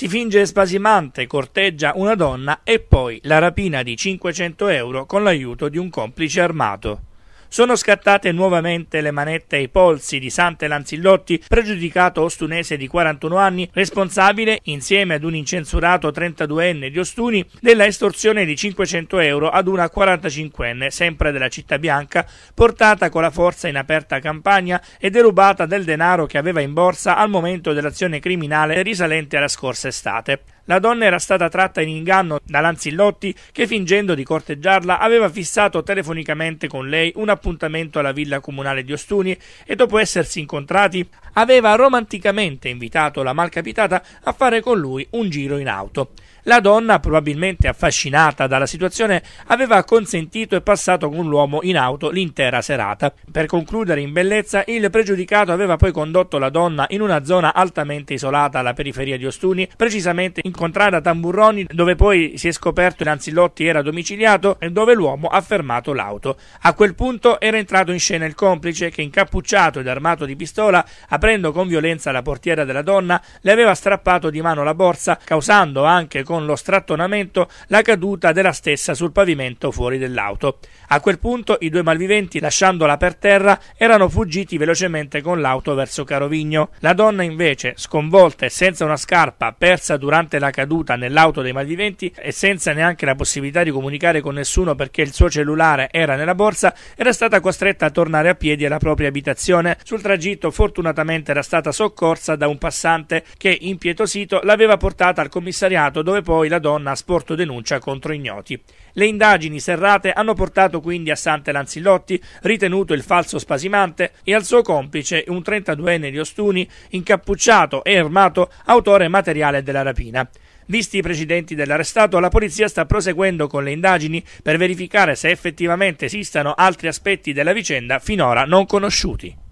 si finge spasimante, corteggia una donna e poi la rapina di 500 euro con l'aiuto di un complice armato. Sono scattate nuovamente le manette ai polsi di Sante Lanzillotti, pregiudicato ostunese di 41 anni, responsabile, insieme ad un incensurato 32enne di Ostuni, della estorsione di 500 euro ad una 45enne, sempre della città bianca, portata con la forza in aperta campagna e derubata del denaro che aveva in borsa al momento dell'azione criminale risalente alla scorsa estate. La donna era stata tratta in inganno da Lanzillotti che fingendo di corteggiarla aveva fissato telefonicamente con lei un appuntamento alla villa comunale di Ostuni e dopo essersi incontrati aveva romanticamente invitato la malcapitata a fare con lui un giro in auto. La donna, probabilmente affascinata dalla situazione, aveva consentito e passato con l'uomo in auto l'intera serata. Per concludere in bellezza, il pregiudicato aveva poi condotto la donna in una zona altamente isolata alla periferia di Ostuni, precisamente in contrada Tamburroni dove poi si è scoperto che Anzilotti era domiciliato e dove l'uomo ha fermato l'auto. A quel punto era entrato in scena il complice che incappucciato ed armato di pistola, aprendo con violenza la portiera della donna, le aveva strappato di mano la borsa, causando anche con lo strattonamento la caduta della stessa sul pavimento fuori dell'auto. A quel punto i due malviventi, lasciandola per terra, erano fuggiti velocemente con l'auto verso Carovigno. La donna invece, sconvolta e senza una scarpa, persa durante durante la caduta nell'auto dei malviventi e senza neanche la possibilità di comunicare con nessuno perché il suo cellulare era nella borsa, era stata costretta a tornare a piedi alla propria abitazione. Sul tragitto fortunatamente era stata soccorsa da un passante che, impietosito, l'aveva portata al commissariato dove poi la donna ha sporto denuncia contro ignoti. Le indagini serrate hanno portato quindi a Sante Lanzillotti, ritenuto il falso spasimante, e al suo complice, un 32enne di Ostuni, incappucciato e armato, autore materiale della rapina. Visti i precedenti dell'arrestato, la polizia sta proseguendo con le indagini per verificare se effettivamente esistano altri aspetti della vicenda finora non conosciuti.